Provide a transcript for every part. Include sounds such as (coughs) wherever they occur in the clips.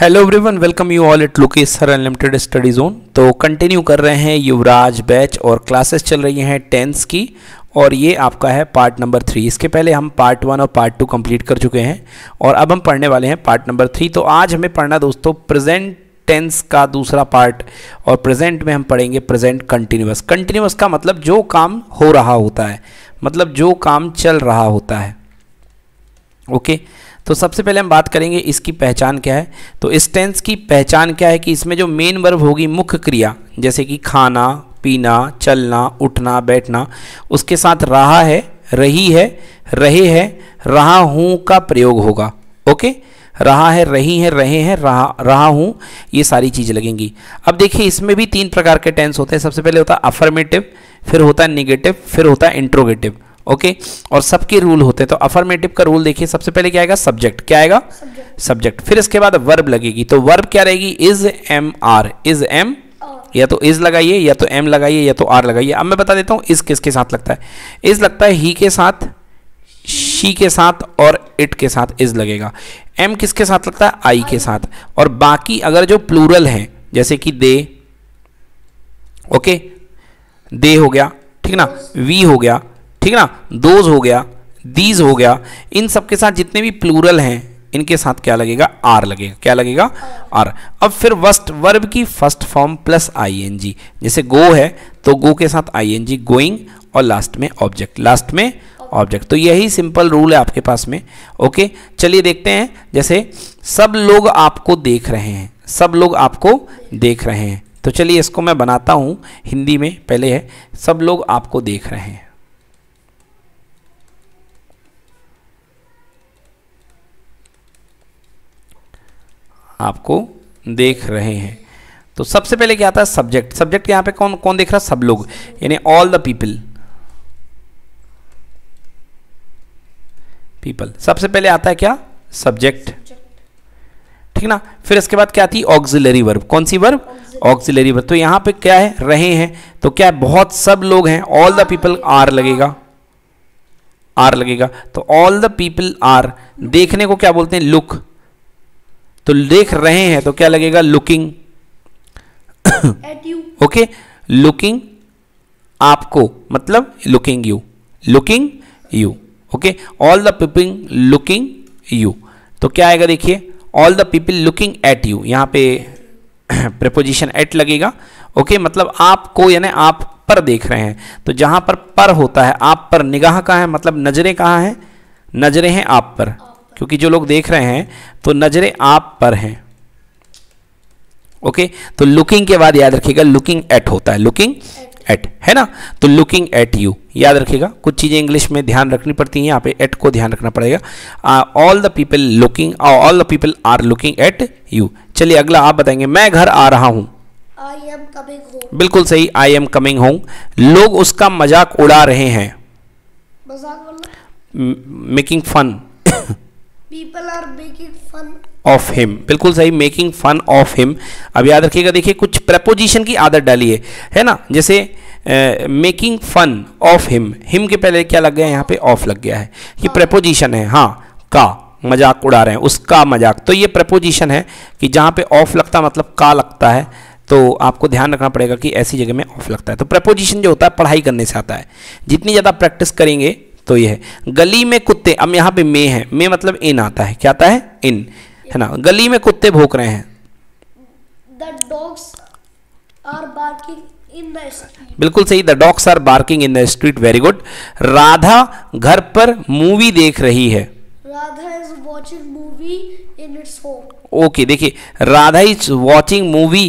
Hello everyone welcome you all it Lukesh sir unlimited study zone तो continue कर रहे हैं युवराज बैच और क्लासेस चल रही हैं टेंथ की और ये आपका है पार्ट नंबर थ्री इसके पहले हम पार्ट वन और पार्ट टू कंप्लीट कर चुके हैं और अब हम पढ़ने वाले हैं पार्ट नंबर थ्री तो आज हमें पढ़ना दोस्तों प्रेजेंट टेंस का दूसरा पार्ट और प्रेजेंट में हम पढ़ेंगे प्रेजेंट कंटिन्यूस कंटिन्यूस का मतलब जो काम हो रहा होता है मतलब जो काम चल रहा होता है ओके okay? तो सबसे पहले हम बात करेंगे इसकी पहचान क्या है तो इस टेंस की पहचान क्या है कि इसमें जो मेन वर्ब होगी मुख्य क्रिया जैसे कि खाना पीना चलना उठना बैठना उसके साथ रहा है रही है रहे है रहा हूँ का प्रयोग होगा ओके रहा है रही है रहे हैं रहा रहा हूँ ये सारी चीज़ लगेंगी अब देखिए इसमें भी तीन प्रकार के टेंस होते हैं सबसे पहले होता है अफर्मेटिव फिर होता है निगेटिव फिर होता है इंट्रोगेटिव ओके और सबके रूल होते हैं तो अफर्मेटिव का रूल देखिए सबसे पहले क्या आएगा सब्जेक्ट क्या आएगा सब्जेक्ट फिर इसके बाद वर्ब लगेगी तो वर्ब क्या रहेगी is am are is am या तो इज लगाइए या तो एम लगाइए या तो आर लगाइए अब मैं बता देता हूँ इज किसके साथ लगता है इज लगता है ही के साथ शी के साथ और इट के साथ इज लगेगा एम किसके साथ लगता है आई के साथ और बाकी अगर जो प्लूरल है जैसे कि दे ओके दे हो गया ठीक ना वी हो गया ठीक है ना दोज हो गया दीज हो गया इन सबके साथ जितने भी प्लूरल हैं इनके साथ क्या लगेगा आर लगेगा क्या लगेगा आर अब फिर वस्ट वर्ब की फर्स्ट फॉर्म प्लस आईएनजी जैसे गो है तो गो के साथ आईएनजी गोइंग और लास्ट में ऑब्जेक्ट लास्ट में ऑब्जेक्ट तो यही सिंपल रूल है आपके पास में ओके चलिए देखते हैं जैसे सब लोग आपको देख रहे हैं सब लोग आपको देख रहे हैं तो चलिए इसको मैं बनाता हूँ हिंदी में पहले है सब लोग आपको देख रहे हैं आपको देख रहे हैं तो सबसे पहले क्या आता है सब्जेक्ट सब्जेक्ट यहां पे कौन कौन देख रहा है सब लोग यानी ऑल द पीपल पीपल सबसे पहले आता है क्या सब्जेक्ट ठीक ना फिर इसके बाद क्या आती है ऑक्सिलरी वर्ब कौन सी वर्ब ऑक्सिलरी वर्ब तो यहां पे क्या है रहे हैं तो क्या है? बहुत सब लोग हैं ऑल द पीपल आर लगेगा आर लगेगा तो ऑल द पीपल आर देखने को क्या बोलते हैं लुक तो देख रहे हैं तो क्या लगेगा लुकिंग ओके लुकिंग आपको मतलब looking you looking you okay all the peeping looking you तो क्या आएगा देखिए all the people looking at you यहां पे प्रपोजिशन (coughs) एट लगेगा ओके okay, मतलब आपको यानी आप पर देख रहे हैं तो जहां पर पर होता है आप पर निगाह कहा है मतलब नज़रें कहां हैं नज़रें हैं आप पर क्योंकि जो लोग देख रहे हैं तो नज़रें आप पर हैं ओके तो लुकिंग के बाद याद रखिएगा लुकिंग एट होता है लुकिंग एट है ना तो लुकिंग एट यू याद रखिएगा कुछ चीज़ें इंग्लिश में ध्यान रखनी पड़ती हैं यहाँ पे एट को ध्यान रखना पड़ेगा all the people looking all the people are looking at you चलिए अगला आप बताएंगे मैं घर आ रहा हूं बिल्कुल सही आई एम कमिंग होम लोग उसका मजाक उड़ा रहे हैं making fun people are making fun of him बिल्कुल सही मेकिंग फन ऑफ हिम अब याद रखिएगा देखिए कुछ प्रपोजिशन की आदत डाली है है ना जैसे making fun of him him के पहले क्या लग गया यहाँ पे ऑफ लग गया है ये प्रपोजिशन है हाँ का मजाक उड़ा रहे हैं उसका मजाक तो ये प्रपोजिशन है कि जहाँ पे ऑफ लगता मतलब का लगता है तो आपको ध्यान रखना पड़ेगा कि ऐसी जगह में ऑफ लगता है तो प्रपोजिशन जो होता है पढ़ाई करने से आता है जितनी ज़्यादा प्रैक्टिस करेंगे तो ये है गली में कुत्ते अब यहाँ पे मे है मे मतलब इन आता है क्या आता है इन है ना गली में कुत्ते भोंक रहे हैं बिल्कुल सही the dogs are barking in the street very good Radha घर पर मूवी देख रही है ओके देखिए राधा इज वॉचिंग मूवी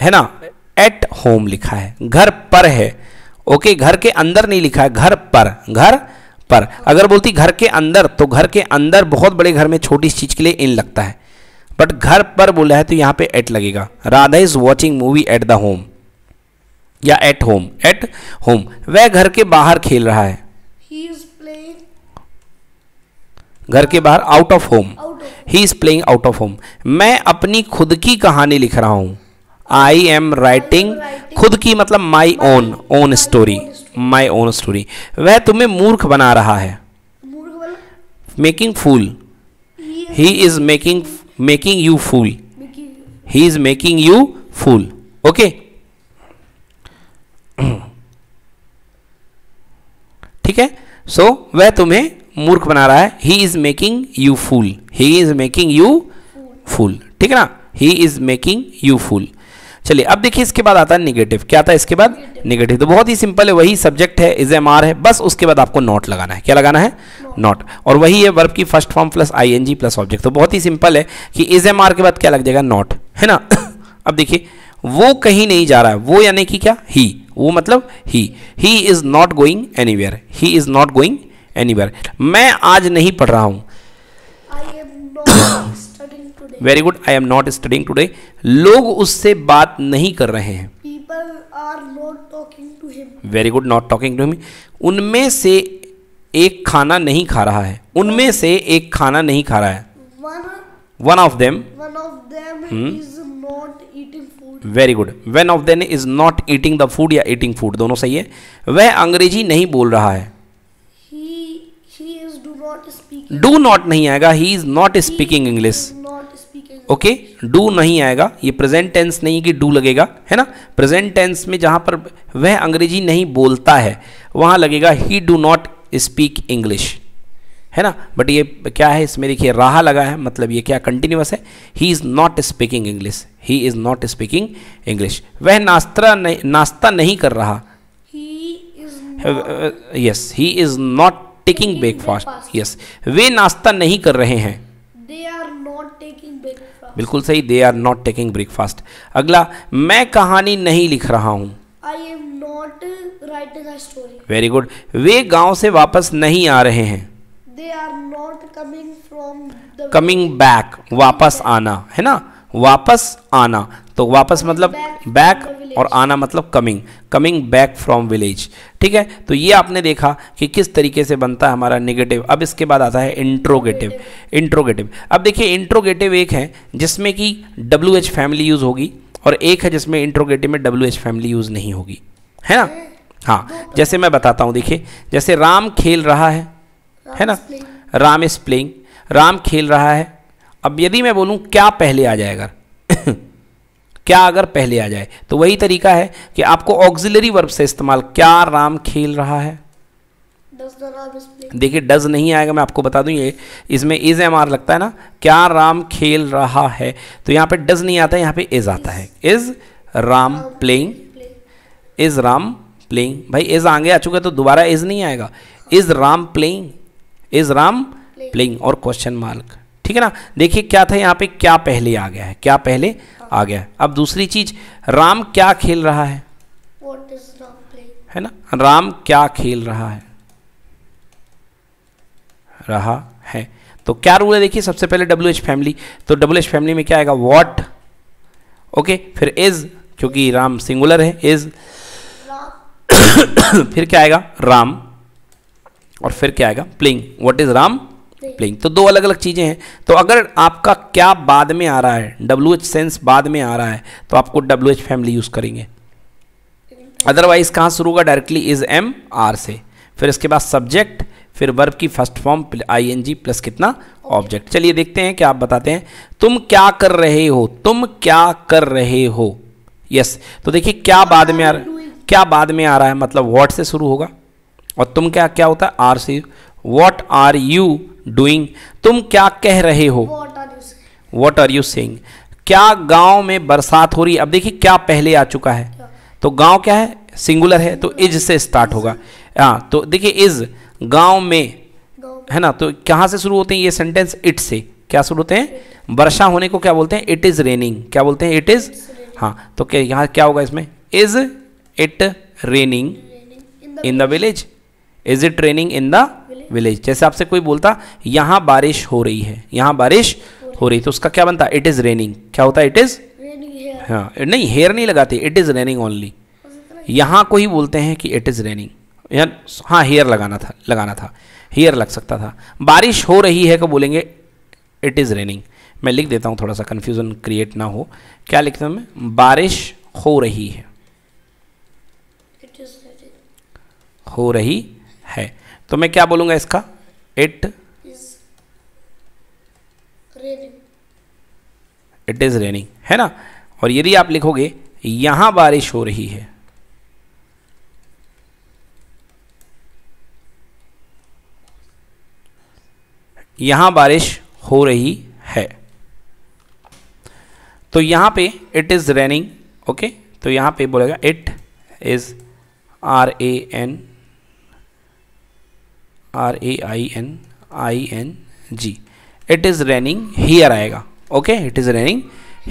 है ना एट होम लिखा है घर पर है ओके okay, घर के अंदर नहीं लिखा है घर पर घर पर अगर बोलती घर के अंदर तो घर के अंदर बहुत बड़े घर में छोटी चीज़ के लिए इन लगता है बट घर पर बोला है तो यहां पे एट लगेगा Radha is watching movie at the home या एट होम एट होम वह घर के बाहर खेल रहा है घर के बाहर out of home he is playing out of home मैं अपनी खुद की कहानी लिख रहा हूं आई एम राइटिंग खुद की मतलब my own own story my own story वह तुम्हें मूर्ख बना रहा है making fool he is making making you fool he is making you fool okay ठीक है सो so, वह तुम्हें मूर्ख बना रहा है he is making you fool he is making you fool ठीक है ना he is making you fool चलिए अब देखिए इसके बाद आता है निगेटिव क्या आता है इसके बाद निगेटिव तो बहुत ही सिंपल है वही सब्जेक्ट है इज एम आर है बस उसके बाद आपको नॉट लगाना है क्या लगाना है नॉट और वही है वर्ब की first form plus I N G plus object तो बहुत ही सिंपल है कि इज एम आर के बाद क्या लग जाएगा नॉट है ना (coughs) अब देखिए वो कहीं नहीं जा रहा है वो यानी कि क्या ही वो मतलब he he is not going anywhere he is not going anywhere मैं आज नहीं पढ़ रहा हूँ very good I am not studying today लोग उससे बात नहीं कर रहे हैं very good not talking to him उनमें से एक खाना नहीं खा रहा है उनमें से एक खाना नहीं खा रहा है one of them very good one of them is not eating the food या ईटिंग फूड दोनों सही है वह अंग्रेजी नहीं बोल रहा है he, he डू नॉट नहीं आएगा he is not speaking English okay do नहीं आएगा ये प्रेजेंट टेंस नहीं कि डू लगेगा है ना प्रेजेंट टेंस में जहां पर वह अंग्रेजी नहीं बोलता है वहां लगेगा he do not speak English है ना बट ये क्या है इसमें देखिए राह लगा है मतलब ये क्या कंटिन्यूस है he is not speaking English he is not speaking English वह नाश्ता नहीं नाश्ता नहीं कर रहा yes he is not taking breakfast yes वे नाश्ता नहीं कर रहे हैं they are not taking breakfast बिल्कुल सही they are not taking breakfast अगला मैं कहानी नहीं लिख रहा हूँ I am not writing a story very good वे गांव से वापस नहीं आ रहे हैं they are not coming from coming back वापस आना है ना वापस आना तो वापस मतलब बैक और आना मतलब coming coming back from village ठीक है तो ये आपने देखा कि किस तरीके से बनता है हमारा निगेटिव अब इसके बाद आता है इंट्रोगेटिव इंट्रोगेटिव अब देखिए इंट्रोगेटिव एक है जिसमें कि डब्ल्यू एच फैमिली यूज़ होगी और एक है जिसमें इंट्रोगेटिव में डब्ल्यू एच फैमिली यूज़ नहीं होगी है ना हाँ जैसे मैं बताता हूँ देखिए जैसे राम खेल रहा है है ना राम इज़ प्लेइंग राम खेल रहा है अब यदि मैं बोलूँ क्या पहले आ जाएगा क्या अगर पहले आ जाए तो वही तरीका है कि आपको ऑक्सिलरी वर्ब से इस्तेमाल क्या राम खेल रहा है देखिए डज नहीं आएगा मैं आपको बता दूं ये इसमें इज एम आर लगता है ना क्या राम खेल रहा है तो यहाँ पे डज नहीं आता है यहाँ पे इज आता है is Ram playing is Ram playing भाई इज आगे आ चुका तो दोबारा इज नहीं आएगा is Ram playing is Ram playing और क्वेश्चन मार्क ठीक है ना देखिए क्या था यहाँ पे क्या पहले आ गया है क्या पहले आ गया अब दूसरी चीज राम क्या खेल रहा है है ना राम क्या खेल रहा है रहा है तो क्या रूल है देखिए सबसे पहले डब्ल्यू एच फैमिली तो डब्ल्यू एच फैमिली में क्या आएगा वॉट ओके फिर इज क्योंकि राम सिंगुलर है इज (coughs) फिर क्या आएगा राम और फिर क्या आएगा playing what is Ram playing तो दो अलग अलग चीज़ें हैं तो अगर आपका क्या बाद में आ रहा है डब्ल्यू एच सेंस बाद में आ रहा है तो आपको डब्ल्यू एच फैमिली यूज़ करेंगे अदरवाइज कहाँ शुरू होगा डायरेक्टली इज एम आर से फिर इसके बाद सब्जेक्ट फिर वर्ब की first form I N G plus कितना ऑब्जेक्ट चलिए देखते हैं क्या आप बताते हैं तुम क्या कर रहे हो तुम क्या कर रहे हो यस yes. तो देखिए क्या बाद में आ रहा क्या बाद में आ रहा है मतलब व्हाट से शुरू होगा और तुम क्या क्या होता है आर से व्हाट आर यू डूइंग तुम क्या कह रहे हो वॉट आर यू सेंग क्या गांव में बरसात हो रही अब देखिए क्या पहले आ चुका है तो गांव क्या है सिंगुलर है तो इज से स्टार्ट होगा हाँ तो देखिए इज गांव में है ना तो कहाँ से शुरू होते हैं ये सेंटेंस इट से क्या शुरू होते हैं वर्षा होने को क्या बोलते हैं इट इज़ रेनिंग क्या बोलते हैं इट इज़ हाँ तो क्या यहाँ क्या होगा इसमें is it raining in the village is it raining in the village जैसे आपसे कोई बोलता यहां बारिश हो रही है यहां बारिश हो रही तो उसका क्या बनता इट इज़ रेनिंग क्या होता है इट इज़ हाँ नहीं हेयर नहीं लगाते इट इज़ रेनिंग ओनली यहां को ही बोलते हैं कि इट इज़ रेनिंग हाँ हेयर लगाना था लगाना था हेयर लग सकता था बारिश हो रही है को बोलेंगे इट इज़ रेनिंग मैं लिख देता हूँ थोड़ा सा कंफ्यूजन क्रिएट ना हो क्या लिखता हूँ मैं बारिश हो रही है हो रही है तो मैं क्या बोलूंगा इसका इट इट इज़ रेनिंग है ना और यदि आप लिखोगे यहां बारिश हो रही है यहां बारिश हो रही है तो यहां पे इट इज़ रेनिंग ओके तो यहां पे बोलेगा it is R A N R A I N I N G it is raining here आएगा okay it is raining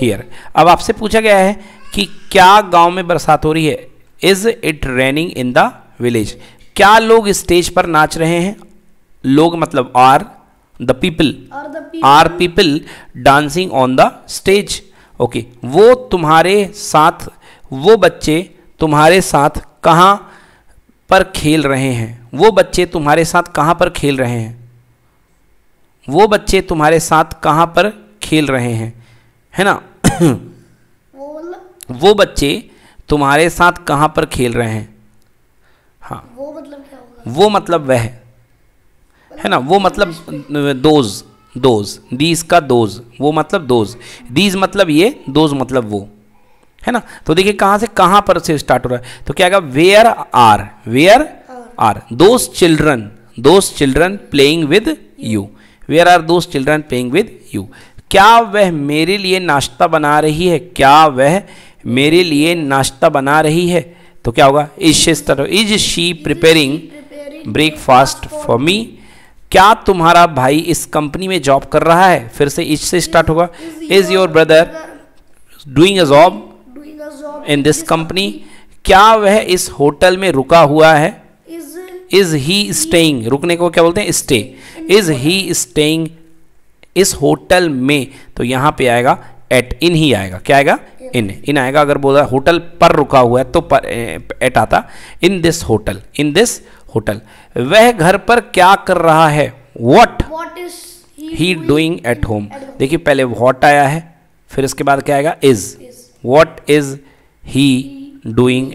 here अब आपसे पूछा गया है कि क्या गांव में बरसात हो रही है is it raining in the village क्या लोग स्टेज पर नाच रहे हैं लोग मतलब are the people are people dancing on the stage okay वो तुम्हारे साथ वो बच्चे तुम्हारे साथ कहाँ पर खेल रहे हैं वो बच्चे तुम्हारे साथ कहाँ पर खेल रहे हैं वो बच्चे तुम्हारे साथ कहाँ पर खेल रहे हैं है ना वो बच्चे तुम्हारे साथ कहाँ पर खेल रहे हैं हाँ वो मतलब क्या वो मतलब वह है ना वो मतलब दोज दोज दीज का दोज वो मतलब दोज दीज मतलब ये दोज मतलब वो है ना तो देखिए कहाँ से कहाँ पर से स्टार्ट हो रहा है तो क्या where are where are those children those children playing with you where are those children playing with you क्या वह मेरे लिए नाश्ता बना रही है क्या वह मेरे लिए नाश्ता बना रही है तो क्या होगा is she preparing breakfast for me क्या तुम्हारा भाई इस कंपनी में जॉब कर रहा है फिर से इज से स्टार्ट होगा is your brother doing a job in this company क्या वह इस होटल में रुका हुआ है इज ही स्टेइंग रुकने को क्या बोलते हैं स्टे इज ही स्टेइंग इस होटल में तो यहां पे आएगा एट इन ही आएगा क्या आएगा इन इन आएगा अगर बोला होटल पर रुका हुआ है तो पर एट आता in this hotel in this hotel वह घर पर क्या कर रहा है what he doing at home देखिए पहले वॉट आया है फिर इसके बाद क्या आएगा is what is he doing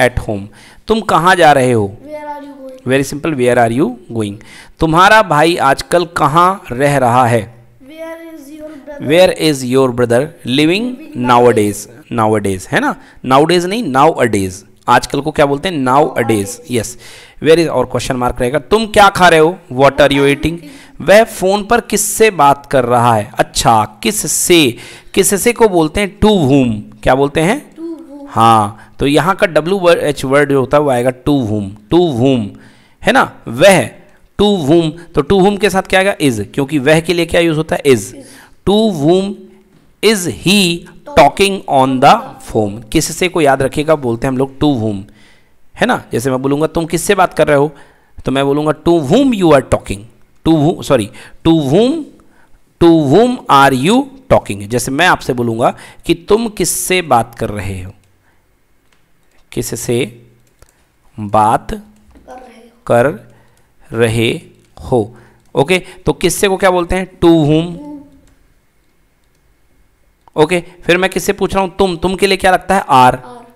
at home तुम कहां जा रहे हो very simple where are you going तुम्हारा भाई आजकल कहाँ रह रहा है where is your brother living nowadays nowadays है ना नाव डेज नहीं नाव अ डेज आजकल को क्या बोलते हैं nowadays yes where is और क्वेश्चन मार्क रहेगा तुम क्या खा रहे हो वॉट आर यू ईटिंग वह फोन पर किससे बात कर रहा है अच्छा किससे किससे को बोलते हैं टू हुम क्या बोलते हैं हाँ तो यहाँ का डब्ल्यू एच वर्ड जो होता है वो आएगा टू वूम टू वूम है ना वह टू वूम तो टू वूम के साथ क्या आएगा इज क्योंकि वह के लिए क्या यूज होता है is to whom is he talking on the phone किससे को याद रखेगा बोलते हैं हम लोग टू वूम है ना जैसे मैं बोलूँगा तुम किससे बात कर रहे हो तो मैं बोलूँगा to whom you are talking to sorry to whom to whom are you talking जैसे मैं आपसे बोलूँगा कि तुम किससे बात कर रहे हो किससे बात कर रहे हो ओके तो किससे को क्या बोलते हैं टू हुम ओके फिर मैं किससे पूछ रहा हूं तुम तुम के लिए क्या लगता है आर, आर।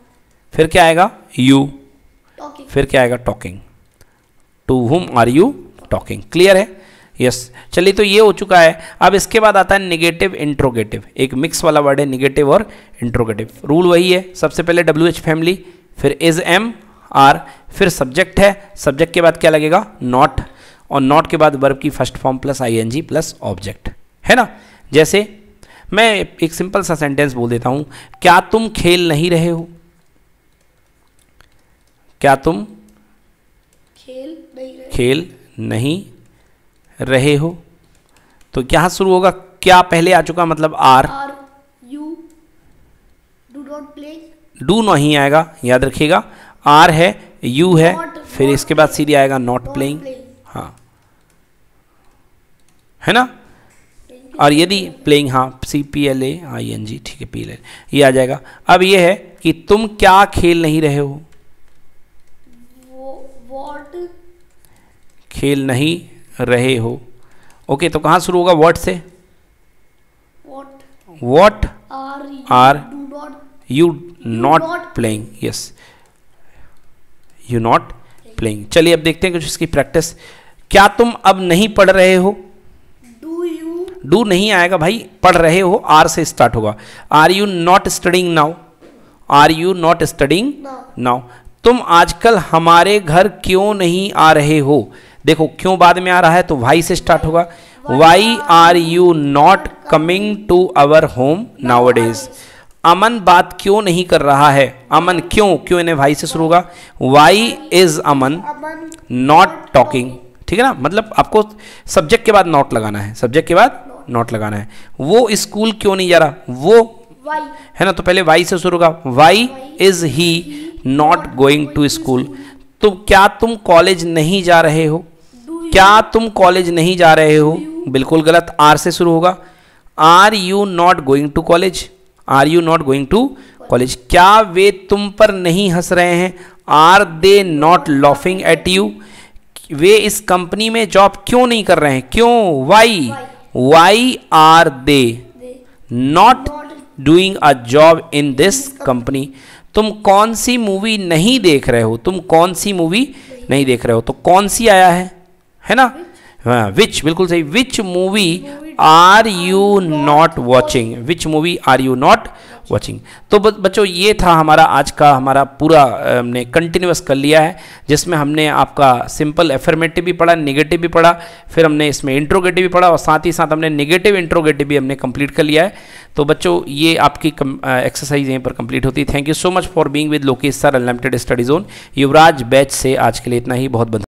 फिर क्या आएगा यू फिर क्या आएगा talking to whom are you talking clear है यस yes. चलिए तो ये हो चुका है अब इसके बाद आता है निगेटिव इंट्रोगेटिव एक मिक्स वाला वर्ड है निगेटिव और इंट्रोगेटिव रूल वही है सबसे पहले डब्ल्यू एच फैमिली फिर इज एम आर फिर सब्जेक्ट है सब्जेक्ट के बाद क्या लगेगा नॉट और नॉट के बाद वर्ब की first form plus I N G plus object है ना जैसे मैं एक सिंपल सा सेंटेंस बोल देता हूं क्या तुम खेल नहीं रहे हो क्या तुम खेल नहीं रहे खेल नहीं रहे हो तो क्या शुरू होगा क्या पहले आ चुका मतलब are you do not play do नहीं आएगा याद रखिएगा आर है यू है not, फिर not इसके बाद सीधे आएगा नॉट प्लेइंग हाँ है ना और यदि प्लेइंग हाँ C P L A I N G ठीक है पी एल ए ये आ जाएगा अब ये है कि तुम क्या खेल नहीं रहे हो वॉट खेल नहीं रहे हो ओके तो कहाँ शुरू होगा वॉट से what are are you not playing yes you not playing चलिए अब देखते हैं कुछ इसकी प्रैक्टिस क्या तुम अब नहीं पढ़ रहे हो डू यू डू नहीं आएगा भाई पढ़ रहे हो आर से स्टार्ट होगा are you not studying now are you not studying now तुम आजकल हमारे घर क्यों नहीं आ रहे हो देखो क्यों बाद में आ रहा है तो वाई से स्टार्ट होगा why are you not coming to our home nowadays Aman बात क्यों नहीं कर रहा है अमन क्यों क्यों इन्हें भाई से शुरू होगा why is Aman not talking ठीक है ना मतलब आपको सब्जेक्ट के बाद नॉट लगाना है सब्जेक्ट के बाद नॉट लगाना है वो स्कूल क्यों नहीं जा रहा वो है ना तो पहले वाई से शुरू होगा why is he not going to school तो क्या तुम कॉलेज नहीं जा रहे हो क्या तुम कॉलेज नहीं जा रहे हो बिल्कुल गलत आर से शुरू होगा are you not going to college are you not going to college क्या वे तुम पर नहीं हंस रहे हैं are they not laughing at you वे इस कंपनी में जॉब क्यों नहीं कर रहे हैं क्यों why why are they not doing a job in this company तुम कौन सी मूवी नहीं देख रहे हो तुम कौन सी मूवी नहीं देख रहे हो तो कौन सी आया है है ना हाँ विच बिल्कुल सही which movie are you not watching which movie are you not watching तो बच्चों ये था हमारा आज का हमारा पूरा हमने कंटिन्यूस कर लिया है जिसमें हमने आपका सिंपल एफर्मेटिव भी पढ़ा निगेटिव भी पढ़ा फिर हमने इसमें इंट्रोगेटिव भी पढ़ा और साथ ही साथ हमने निगेटिव इंट्रोगेटिव भी हमने कंप्लीट कर लिया है तो बच्चों ये आपकी एक्सरसाइज यहीं पर कंप्लीट होती है thank you so much for being with Lokesh sir unlimited study zone Yuvraj batch से आज के लिए इतना ही बहुत बधाई